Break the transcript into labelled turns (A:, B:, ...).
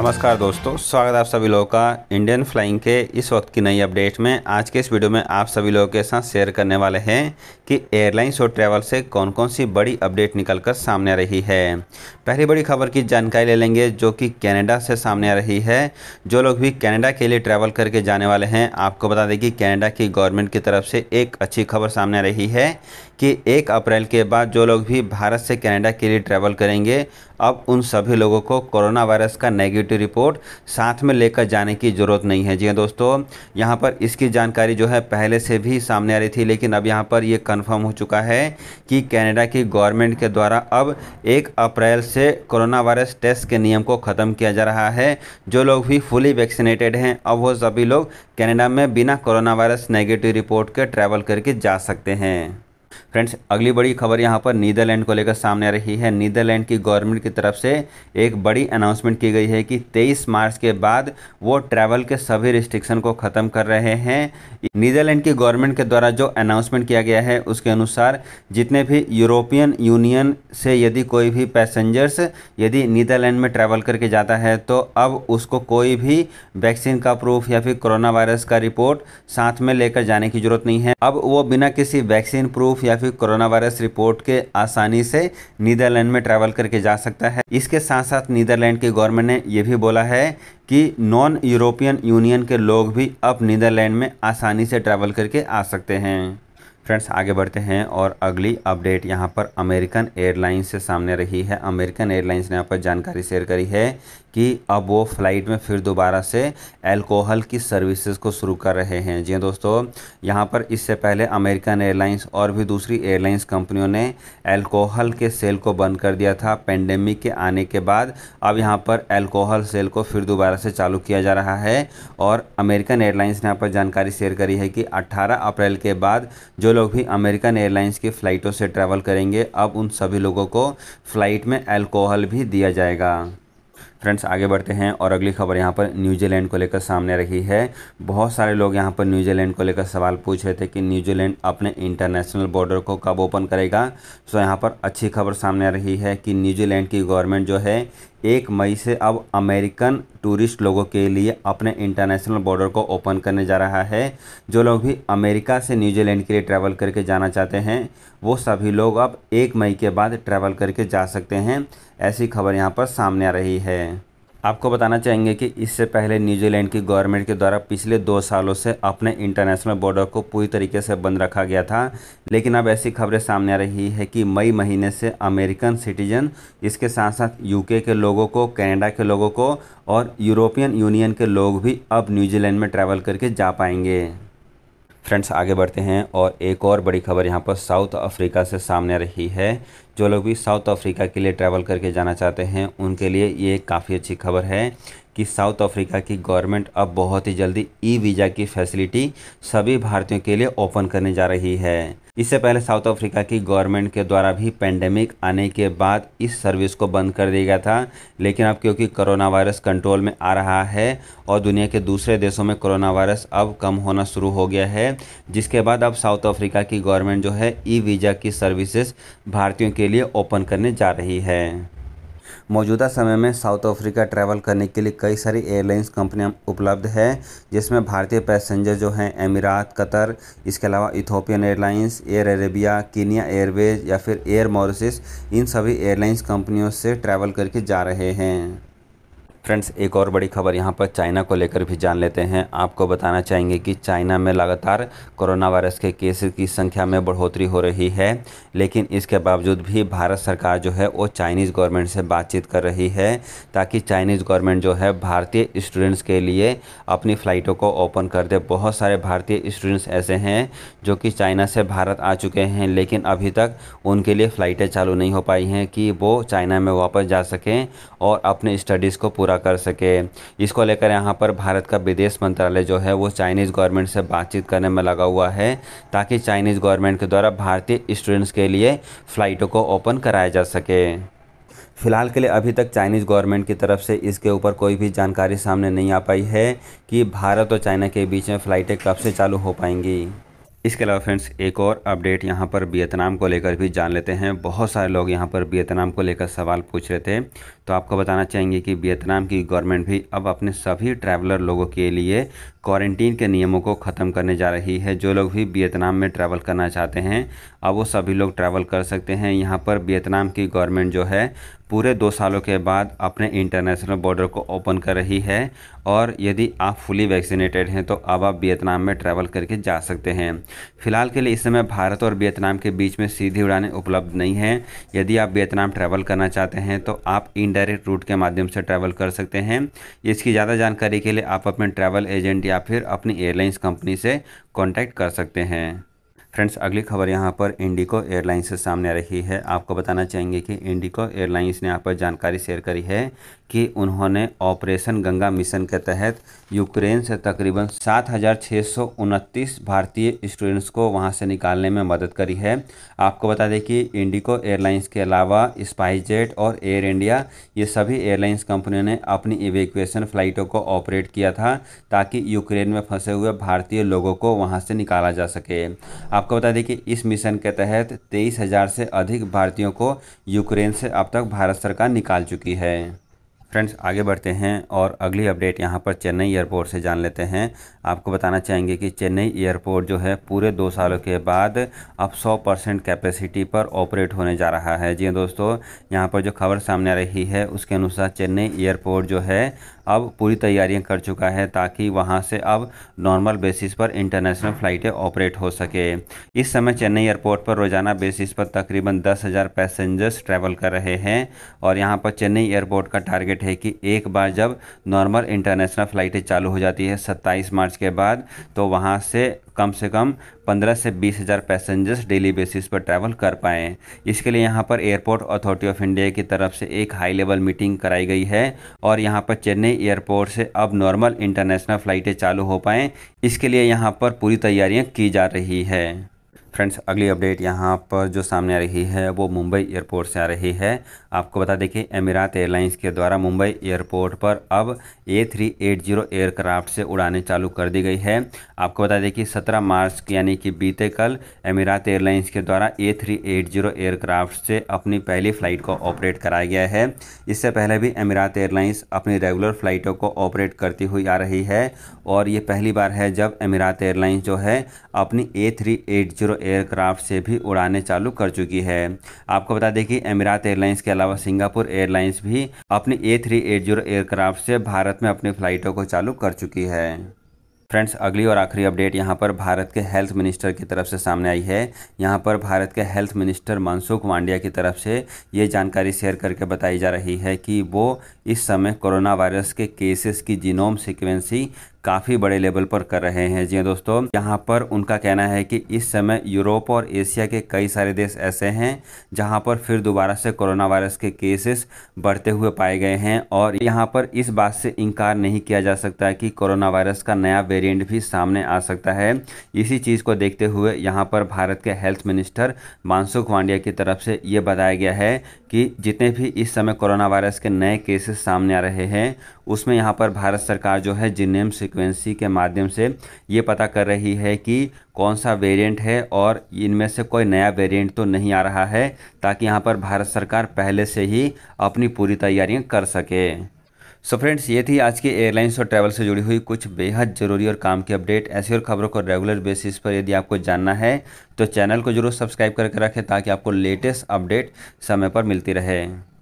A: नमस्कार दोस्तों स्वागत आप सभी लोगों का इंडियन फ्लाइंग के इस वक्त की नई अपडेट में आज के इस वीडियो में आप सभी लोगों के साथ शेयर करने वाले हैं कि एयरलाइंस और ट्रैवल से कौन कौन सी बड़ी अपडेट निकलकर सामने आ रही है पहली बड़ी खबर की जानकारी ले लेंगे जो कि कनाडा से सामने आ रही है जो लोग भी कैनेडा के लिए ट्रैवल करके जाने वाले हैं आपको बता दें कि कैनेडा की गवर्नमेंट की तरफ से एक अच्छी खबर सामने आ रही है कि एक अप्रैल के बाद जो लोग भी भारत से कैनेडा के लिए ट्रैवल करेंगे अब उन सभी लोगों को कोरोना वायरस का नेगेटिव रिपोर्ट साथ में लेकर जाने की ज़रूरत नहीं है जी हाँ दोस्तों यहाँ पर इसकी जानकारी जो है पहले से भी सामने आ रही थी लेकिन अब यहाँ पर ये कन्फर्म हो चुका है कि कैनेडा की गवर्नमेंट के द्वारा अब एक अप्रैल से कोरोना वायरस टेस्ट के नियम को ख़त्म किया जा रहा है जो लोग भी फुली वैक्सीनेटेड हैं अब वो सभी लोग कैनेडा में बिना कोरोना वायरस नेगेटिव रिपोर्ट के ट्रैवल करके जा सकते हैं फ्रेंड्स अगली बड़ी खबर यहाँ पर नीदरलैंड को लेकर सामने आ रही है नीदरलैंड की गवर्नमेंट की तरफ से एक बड़ी अनाउंसमेंट की गई है कि 23 मार्च के बाद वो ट्रैवल के सभी रिस्ट्रिक्शन को ख़त्म कर रहे हैं नीदरलैंड की गवर्नमेंट के द्वारा जो अनाउंसमेंट किया गया है उसके अनुसार जितने भी यूरोपियन यूनियन से यदि कोई भी पैसेंजर्स यदि नीदरलैंड में ट्रैवल करके जाता है तो अब उसको कोई भी वैक्सीन का प्रूफ या फिर कोरोना वायरस का रिपोर्ट साथ में लेकर जाने की जरूरत नहीं है अब वो बिना किसी वैक्सीन प्रूफ प्रूफ या फिर कोरोना वायरस रिपोर्ट के आसानी से नीदरलैंड में ट्रैवल करके जा सकता है इसके साथ साथ नीदरलैंड की गवर्नमेंट ने यह भी बोला है कि नॉन यूरोपियन यूनियन के लोग भी अब नीदरलैंड में आसानी से ट्रैवल करके आ सकते हैं फ्रेंड्स आगे बढ़ते हैं और अगली अपडेट यहाँ पर अमेरिकन एयरलाइंस से सामने रही है अमेरिकन एयरलाइंस ने यहाँ पर जानकारी शेयर करी है कि अब वो फ़्लाइट में फिर दोबारा से अल्कोहल की सर्विसेज को शुरू कर रहे हैं जी हाँ दोस्तों यहाँ पर इससे पहले अमेरिकन एयरलाइंस और भी दूसरी एयरलाइंस कंपनियों ने एल्कोहल के सेल को बंद कर दिया था पेंडेमिक के आने के बाद अब यहाँ पर एल्कोहल सेल को फिर दोबारा से चालू किया जा रहा है और अमेरिकन एयरलाइंस ने यहाँ पर जानकारी शेयर करी है कि अट्ठारह अप्रैल के बाद जो लोग भी अमेरिकन एयरलाइंस की फ़्लाइटों से ट्रैवल करेंगे अब उन सभी लोगों को फ़्लाइट में अल्कोहल भी दिया जाएगा फ्रेंड्स आगे बढ़ते हैं और अगली खबर यहाँ पर न्यूजीलैंड को लेकर सामने रही है बहुत सारे लोग यहाँ पर न्यूजीलैंड को लेकर सवाल पूछ रहे थे कि न्यूजीलैंड अपने इंटरनेशनल बॉर्डर को कब ओपन करेगा सो यहाँ पर अच्छी खबर सामने आ रही है कि न्यूजीलैंड की गवर्नमेंट जो है एक मई से अब अमेरिकन टूरिस्ट लोगों के लिए अपने इंटरनेशनल बॉर्डर को ओपन करने जा रहा है जो लोग भी अमेरिका से न्यूजीलैंड के लिए ट्रैवल करके जाना चाहते हैं वो सभी लोग अब एक मई के बाद ट्रैवल करके जा सकते हैं ऐसी खबर यहाँ पर सामने आ रही है आपको बताना चाहेंगे कि इससे पहले न्यूजीलैंड की गवर्नमेंट के द्वारा पिछले दो सालों से अपने इंटरनेशनल बॉर्डर को पूरी तरीके से बंद रखा गया था लेकिन अब ऐसी खबरें सामने आ रही है कि मई महीने से अमेरिकन सिटीजन इसके साथ साथ यूके के लोगों को कनाडा के लोगों को और यूरोपियन यूनियन के लोग भी अब न्यूजीलैंड में ट्रैवल करके जा पाएंगे फ्रेंड्स आगे बढ़ते हैं और एक और बड़ी खबर यहाँ पर साउथ अफ्रीका से सामने रही है जो लोग भी साउथ अफ्रीका के लिए ट्रैवल करके जाना चाहते हैं उनके लिए ये काफ़ी अच्छी खबर है कि साउथ अफ्रीका की गवर्नमेंट अब बहुत ही जल्दी ई वीज़ा की फैसिलिटी सभी भारतीयों के लिए ओपन करने जा रही है इससे पहले साउथ अफ्रीका की गवर्नमेंट के द्वारा भी पेंडेमिक आने के बाद इस सर्विस को बंद कर दिया गया था लेकिन अब क्योंकि कोरोना वायरस कंट्रोल में आ रहा है और दुनिया के दूसरे देशों में कोरोना वायरस अब कम होना शुरू हो गया है जिसके बाद अब साउथ अफ्रीका की गवर्नमेंट जो है ई वीज़ा की सर्विसेज भारतीयों के लिए ओपन करने जा रही है मौजूदा समय में साउथ अफ्रीका ट्रैवल करने के लिए कई सारी एयरलाइंस कंपनियां उपलब्ध है जिसमें भारतीय पैसेंजर जो हैं अमीरात कतर इसके अलावा Ethiopian Airlines Air Arabia Kenya Airways या फिर एयर मॉरिसिस इन सभी एयरलाइंस कंपनियों से ट्रैवल करके जा रहे हैं फ्रेंड्स एक और बड़ी खबर यहाँ पर चाइना को लेकर भी जान लेते हैं आपको बताना चाहेंगे कि चाइना में लगातार कोरोना वायरस के केसेस की संख्या में बढ़ोतरी हो रही है लेकिन इसके बावजूद भी भारत सरकार जो है वो चाइनीज़ गवर्नमेंट से बातचीत कर रही है ताकि चाइनीज़ गवर्नमेंट जो है भारतीय स्टूडेंट्स के लिए अपनी फ़्लाइटों को ओपन कर दे बहुत सारे भारतीय स्टूडेंट्स ऐसे हैं जो कि चाइना से भारत आ चुके हैं लेकिन अभी तक उनके लिए फ़्लाइटें चालू नहीं हो पाई हैं कि वो चाइना में वापस जा सकें और अपने स्टडीज़ को पूरा कर सके इसको लेकर यहाँ पर भारत का विदेश मंत्रालय जो है वो चाइनीज़ गवर्नमेंट से बातचीत करने में लगा हुआ है ताकि चाइनीज़ गवर्नमेंट के द्वारा भारतीय स्टूडेंट्स के लिए फ़्लाइटों को ओपन कराया जा सके फ़िलहाल के लिए अभी तक चाइनीज़ गवर्नमेंट की तरफ से इसके ऊपर कोई भी जानकारी सामने नहीं आ पाई है कि भारत और चाइना के बीच में फ़्लाइटें कब से चालू हो पाएंगी इसके अलावा फ्रेंड्स एक और अपडेट यहाँ पर वियतनाम को लेकर भी जान लेते हैं बहुत सारे लोग यहाँ पर वियतनाम को लेकर सवाल पूछ रहे थे तो आपको बताना चाहेंगे कि वियतनाम की गवर्नमेंट भी अब अपने सभी ट्रैवलर लोगों के लिए क्वारंटीन के नियमों को ख़त्म करने जा रही है जो लोग भी वियतनाम में ट्रैवल करना चाहते हैं अब वो सभी लोग ट्रैवल कर सकते हैं यहाँ पर वियतनाम की गवर्नमेंट जो है पूरे दो सालों के बाद अपने इंटरनेशनल बॉर्डर को ओपन कर रही है और यदि आप फुली वैक्सीनेटेड हैं तो अब आप वियतनाम में ट्रैवल करके जा सकते हैं फिलहाल के लिए इस समय भारत और वियतनाम के बीच में सीधी उड़ानें उपलब्ध नहीं हैं यदि आप वियतनाम ट्रैवल करना चाहते हैं तो आप इन इनडायरेक्ट रूट के माध्यम से ट्रैवल कर सकते हैं इसकी ज़्यादा जानकारी के लिए आप अपने ट्रैवल एजेंट या फिर अपनी एयरलाइंस कंपनी से कॉन्टैक्ट कर सकते हैं फ्रेंड्स अगली खबर यहाँ पर इंडिको एयरलाइंस से सामने आ रही है आपको बताना चाहेंगे कि इंडिको एयरलाइंस ने यहाँ पर जानकारी शेयर करी है कि उन्होंने ऑपरेशन गंगा मिशन के तहत यूक्रेन से तकरीबन सात भारतीय स्टूडेंट्स को वहाँ से निकालने में मदद करी है आपको बता दें कि इंडिको एयरलाइंस के अलावा जेट और एयर इंडिया ये सभी एयरलाइंस कंपनियों ने अपनी इवेक्यूएशन फ्लाइटों को ऑपरेट किया था ताकि यूक्रेन में फंसे हुए भारतीय लोगों को वहाँ से निकाला जा सके आप आपको बता दें कि इस मिशन के तहत तेईस हज़ार से अधिक भारतीयों को यूक्रेन से अब तक भारत सरकार निकाल चुकी है फ्रेंड्स आगे बढ़ते हैं और अगली अपडेट यहाँ पर चेन्नई एयरपोर्ट से जान लेते हैं आपको बताना चाहेंगे कि चेन्नई एयरपोर्ट जो है पूरे दो सालों के बाद अब 100 परसेंट कैपेसिटी पर ऑपरेट होने जा रहा है जी हाँ दोस्तों यहाँ पर जो खबर सामने आ रही है उसके अनुसार चेन्नई एयरपोर्ट जो है अब पूरी तैयारियां कर चुका है ताकि वहां से अब नॉर्मल बेसिस पर इंटरनेशनल फ़्लाइटें ऑपरेट हो सके इस समय चेन्नई एयरपोर्ट पर रोज़ाना बेसिस पर तकरीबन दस हज़ार पैसेंजर्स ट्रैवल कर रहे हैं और यहाँ पर चेन्नई एयरपोर्ट का टारगेट अपडेट है कि एक बार जब नॉर्मल इंटरनेशनल फ़्लाइटें चालू हो जाती है 27 मार्च के बाद तो वहाँ से कम से कम 15 से बीस हज़ार पैसेंजर्स डेली बेसिस पर ट्रैवल कर पाएँ इसके लिए यहाँ पर एयरपोर्ट अथॉरिटी ऑफ इंडिया की तरफ से एक हाई लेवल मीटिंग कराई गई है और यहाँ पर चेन्नई एयरपोर्ट से अब नॉर्मल इंटरनेशनल फ़्लाइटें चालू हो पाएँ इसके लिए यहाँ पर पूरी तैयारियाँ की जा रही है फ्रेंड्स अगली अपडेट यहाँ पर जो सामने आ रही है वो मुंबई एयरपोर्ट से आ रही है आपको बता दें कि अमीरात एयरलाइंस के द्वारा मुंबई एयरपोर्ट पर अब A three eight zero aircraft से उड़ानें चालू कर दी गई है आपको बता दें कि सत्रह मार्च यानी कि बीते कल अमीरात एयरलाइंस के द्वारा A three eight zero aircraft से अपनी पहली फ़्लाइट को ऑपरेट कराया गया है इससे पहले भी अमीरात एयरलाइंस अपनी रेगुलर फ़्लाइटों को ऑपरेट करती हुई आ रही है और ये पहली बार है जब अमीरात एयरलाइंस जो है अपनी A three eight zero aircraft से भी उड़ाने चालू कर चुकी है आपको बता दें कि अमीरात एयरलाइंस के अलावा सिंगापुर एयरलाइंस भी अपनी A three eight zero aircraft से भारत में अपनी फ़्लाइटों को चालू कर चुकी है फ्रेंड्स अगली और आखिरी अपडेट यहां पर भारत के हेल्थ मिनिस्टर की तरफ से सामने आई है यहां पर भारत के हेल्थ मिनिस्टर मनसुख मांडिया की तरफ से ये जानकारी शेयर करके बताई जा रही है कि वो इस समय कोरोना वायरस के केसेस की जीनोम सिक्वेंसी काफ़ी बड़े लेवल पर कर रहे हैं जी हाँ दोस्तों यहाँ पर उनका कहना है कि इस समय यूरोप और एशिया के कई सारे देश ऐसे हैं जहाँ पर फिर दोबारा से कोरोना वायरस के केसेस बढ़ते हुए पाए गए हैं और यहाँ पर इस बात से इनकार नहीं किया जा सकता कि कोरोना वायरस का नया वेरिएंट भी सामने आ सकता है इसी चीज़ को देखते हुए यहाँ पर भारत के हेल्थ मिनिस्टर मानसुख वांडिया की तरफ से ये बताया गया है कि जितने भी इस समय कोरोना वायरस के नए केसेस सामने आ रहे हैं उसमें यहाँ पर भारत सरकार जो है जिन्हें सिक्वेंसी के माध्यम से ये पता कर रही है कि कौन सा वेरिएंट है और इनमें से कोई नया वेरिएंट तो नहीं आ रहा है ताकि यहाँ पर भारत सरकार पहले से ही अपनी पूरी तैयारियाँ कर सके सो so फ्रेंड्स ये थी आज की एयरलाइंस और ट्रैवल से जुड़ी हुई कुछ बेहद ज़रूरी और काम की अपडेट ऐसी और खबरों को रेगुलर बेसिस पर यदि आपको जानना है तो चैनल को जरूर सब्सक्राइब करके रखें ताकि आपको लेटेस्ट अपडेट समय पर मिलती रहे